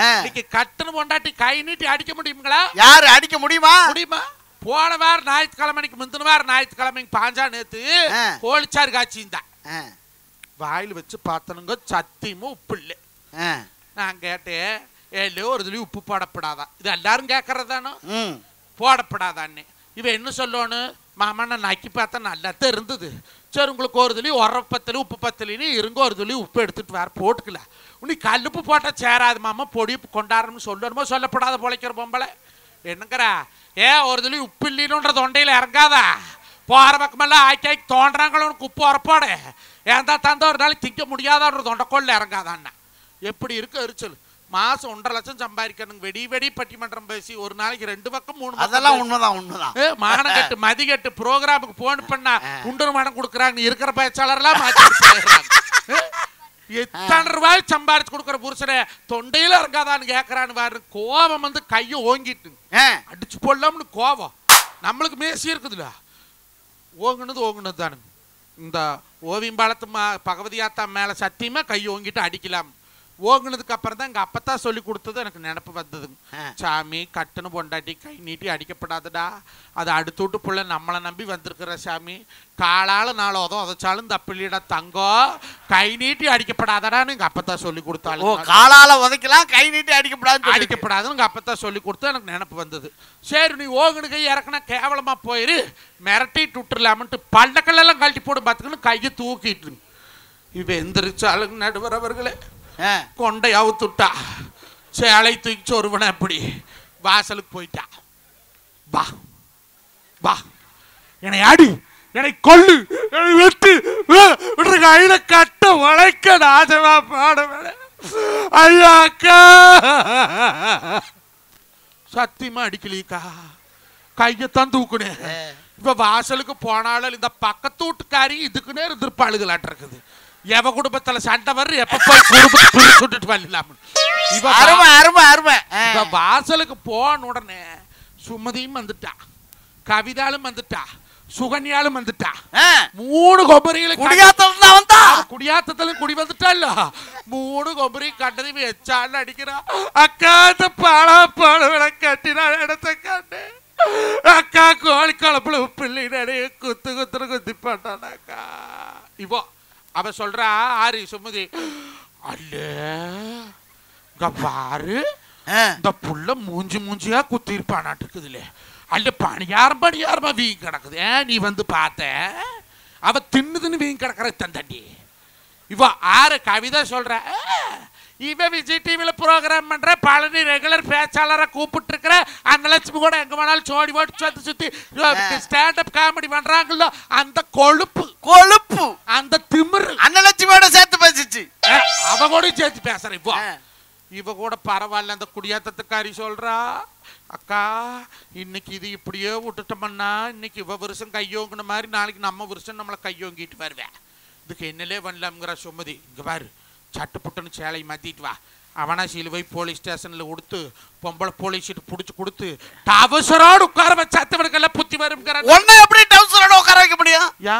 இன்னைக்கு கட்டுன பொண்டாட்டி கை நீட்டி அடிக்க முடியுங்களா யாரு அடிக்க முடியுமா முடியுமா போன வாரம் ஞாயிற்றுக்கிழமைக்கு முந்தின வாரம் ஞாயிற்றுக்கிழமைக்கு பாஞ்சா நேத்து காட்சியும் தான் வாயில் வச்சு பார்த்தனுங்க சத்தியமும் உப்பு இல்லை நான் கேட்டேன் ஏலையோ ஒரு இதுலயும் உப்பு போடப்படாதா இது எல்லாரும் கேட்கறதானோ போடப்படாதான்னு இவன் என்ன சொல்லணும் மாமா நக்கி பார்த்தா நல்லா தான் இருந்தது சரி உங்களுக்கு ஒரு துளி உரப்பத்தலி உப்பு பத்தலின்னு இருங்க ஒரு துளி உப்பு எடுத்துட்டு வேற போட்டுக்கல உனி கல்லுப்பு போட்டால் சேராது மாமா பொடி கொண்டாடணும்னு சொல்லணுமோ சொல்லப்படாத பொழைக்கிற பொம்பளை என்னங்கிறா ஏ ஒரு துளி உப்பு இல்லைன்னுன்ற தொண்டையில் இறங்காதா போகிற பக்கமெல்லாம் ஆக்கி ஆக்கி தோன்றாங்களோ உனக்கு உப்பு உரப்பாடு ஏன் தான் தந்த ஒரு நாளைக்கு திங்க முடியாதான்ற தொண்டைக்கோளில் இறங்காதான்னா எப்படி இருக்கு எரிச்சல் மாசம் ஒன்றரை லட்சம் சம்பாதிக்கணும் வெடி வெடி பட்டிமன்றம் பேசி ஒரு நாளைக்கு ரெண்டு பக்கம் மூணு அதெல்லாம் உண்மைதான் உண்மைதான் மானம் கட்டு மதி கட்டு ப்ரோக்ராமுக்கு போன் பண்ணா குண்டு மனம் கொடுக்குறாங்க இருக்கிற பேச்சாளர்லாம் எத்தனை ரூபாய் சம்பாரிச்சு கொடுக்குற புருஷனே தொண்டையில இருக்காதான்னு கேட்கறான்னு பாரு கோபம் வந்து கையை ஓங்கிட்டு அடிச்சு போடலாம்னு கோபம் நம்மளுக்கு மேசி இருக்குதுல்ல ஓங்குனது ஓங்குனது தானுங்க இந்த ஓவியம் பாலத்து பகவதியாத்தா மேல சத்தியமா கை ஓங்கிட்டு அடிக்கலாம் ஓங்குனதுக்கு அப்புறம் தான் எங்கள் தான் சொல்லி கொடுத்தது எனக்கு நினப்பு வந்தது சாமி கட்டுன்னு பொண்டாட்டி கை நீட்டி அடிக்கப்படாதுடா அதை அடுத்து விட்டு பிள்ளை நம்மளை நம்பி வந்திருக்கிற சாமி காலால் நாலு உதம் உதச்சாலும் தப்பில்லிடா தங்கம் கை நீட்டி அடிக்கப்படாதடான்னு எங்கள் தான் சொல்லி கொடுத்தாலும் ஓ காலால் உதைக்கலாம் கை நீட்டி அடிக்கப்படாது அடிக்கப்படாதுன்னு எங்கள் தான் சொல்லி கொடுத்து எனக்கு நினப்பு வந்தது சரி நீ ஓங்குனு கை இறக்குனா கேவலமாக போயிரு மிரட்டி விட்டுலாமன்ட்டு பண்டக்கல்லாம் கழட்டி போட்டு பார்த்துக்கணும் கையை தூக்கிட்டு இப்போ எந்திரிச்சாலும் நடுவர் அவர்களே கொண்டை அவுத்துட்டா சேலை தூக்கி சொருவன அப்படி வாசலுக்கு போயிட்டா வா வா என்னை அடி என்னை கொல்லு என்னை வெட்டு கையில கட்ட உழைக்க நாசமா பாடுவேன் ஐயா சத்தியமா அடிக்கலீக்கா கையத்தான் தூக்குனே இப்ப வாசலுக்கு போனாலும் இந்த பக்கத்து வீட்டுக்காரி இதுக்குன்னே இருக்குது எவ குடும்பத்துல சண்டை வர்ற எப்ப போய் சுட்டுட்டு வரலாம்னு இவ அருமை அருமை அருமை வாசலுக்கு போன உடனே சுமதியும் வந்துட்டா கவிதாலும் வந்துட்டா சுகன்யாலும் வந்துட்டா மூணு கொபரிகளை குடியாத்தா வந்தா குடியாத்தத்துல குடி வந்துட்டா இல்ல மூணு கொபரி கண்டது வச்சான்னு அடிக்கிறா அக்கா இந்த பாலா பாலவளை கட்டினா இடத்த கண்டு அக்கா கோழி குழப்புல பிள்ளை நிறைய குத்து குத்துன்னு குத்தி பாட்டான் அக்கா இவோ அவ சொல்றா ஆறு சுமதி அல்ல இங்க பாரு இந்த புள்ள மூஞ்சி மூஞ்சியா குத்தி இருப்பானாட்டு இருக்குதுல அல்ல பணியாரம் பணியாரமா வீங்க கிடக்குது நீ வந்து பார்த்த அவ தின்னுதுன்னு வீங்க கிடக்குற தன் தண்டி இவ ஆறு கவிதா சொல்ற இவன் விஜய் டிவியில் ப்ரோக்ராம் பண்ணுற பழனி ரெகுலர் பேச்சாளராக கூப்பிட்டுருக்குற அந்த லட்சுமி கூட எங்கே வேணாலும் சோடி ஓட்டு சுற்றி சுற்றி ஸ்டாண்டப் காமெடி பண்ணுறாங்களோ அந்த கொழுப்பு கொழுப்பு அந்த திமிரு அந்த லட்சுமியோட சேர்த்து பேசிச்சு அவன் கூட சேர்த்து பேசுகிறேன் இப்போ இவ கூட பரவாயில்ல அந்த குடியாத்தத்துக்காரி சொல்கிறா அக்கா இன்னைக்கு இது இப்படியே விட்டுட்டோம்னா இன்னைக்கு இவ வருஷம் கையோங்கின மாதிரி நாளைக்கு நம்ம வருஷம் நம்மளை கையோங்கிட்டு வருவேன் இதுக்கு என்னலே பண்ணலாம்ங்கிற சுமதி இங்கே பாரு சட்டு புட்டுன்னு சேலையை மாற்றிட்டு வா அவனா சிலுவை போலீஸ் ஸ்டேஷனில் கொடுத்து பொம்பளை போலீஸ் ஷீட் பிடிச்சி கொடுத்து டவுசரோடு உட்கார வச்சாத்தவனுக்கெல்லாம் புத்தி வருங்கிறான் ஒன்றை எப்படி உட்கார வைக்க முடியும் யா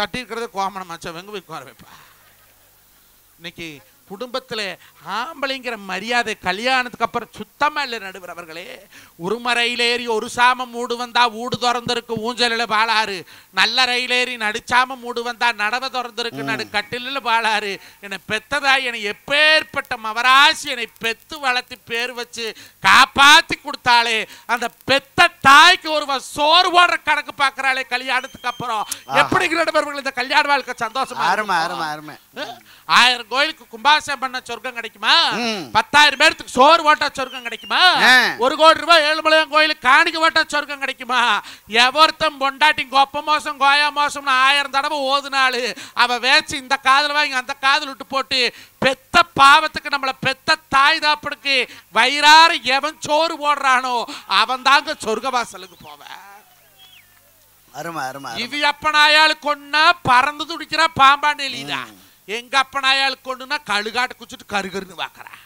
கட்டியிருக்கிறத கோமணம் மச்சா வெங்க போய் உட்கார வைப்பா இன்னைக்கு குடும்பத்தில் ஆம்பளைங்கிற மரியாதை கல்யாணத்துக்கு அப்புறம் சுத்தமாக இல்லை நடுவர் அவர்களே ஒரு மரையிலேறி ஒரு சாமம் மூடு வந்தால் ஊடு திறந்திருக்கு ஊஞ்சலில் பாலாறு நல்ல ரயிலேறி நடுச்சாம மூடு வந்தால் நடவ திறந்திருக்கு நடு கட்டிலில் பாலாறு என்னை பெத்ததா என்னை எப்பேற்பட்ட மவராசி என்னை பெத்து வளர்த்து பேர் வச்சு காப்பாற்றி கொடுத்தாலே அந்த பெத்த தாய்க்கு ஒரு சோறு போடுற கணக்கு பார்க்குறாளே கல்யாணத்துக்கு அப்புறம் எப்படிங்கிற நடுவர்கள் இந்த கல்யாண வாழ்க்கை சந்தோஷமா ஆயிரம் கோயிலுக்கு கும்பா உபவாசம் பண்ண சொர்க்கம் கிடைக்குமா பத்தாயிரம் பேருக்கு சோறு ஓட்ட சொர்க்கம் கிடைக்குமா ஒரு கோடி ரூபாய் ஏழுமலையம் கோயிலுக்கு காணிக்க ஓட்ட சொர்க்கம் கிடைக்குமா எவர்த்தம் பொண்டாட்டி கொப்ப மோசம் கோயா மோசம்னு ஆயிரம் தடவை ஓதுனாள் அவ வேச்சு இந்த காதல் வாங்கி அந்த காதல் விட்டு போட்டு பெத்த பாவத்துக்கு நம்மளை பெத்த தாய் தாப்பனுக்கு வயிறாறு எவன் சோறு போடுறானோ அவன் தாங்க சொர்க்க வாசலுக்கு போவேன் அருமை அருமை இவி அப்பனாயாளு கொன்னா பறந்து துடிக்கிறா பாம்பான்னு எழுதிதான் எங்கள் அப்பனாயாளுக்கு கொண்டுனா கழுகாட்டு குச்சிட்டு கருகருன்னு பார்க்குறா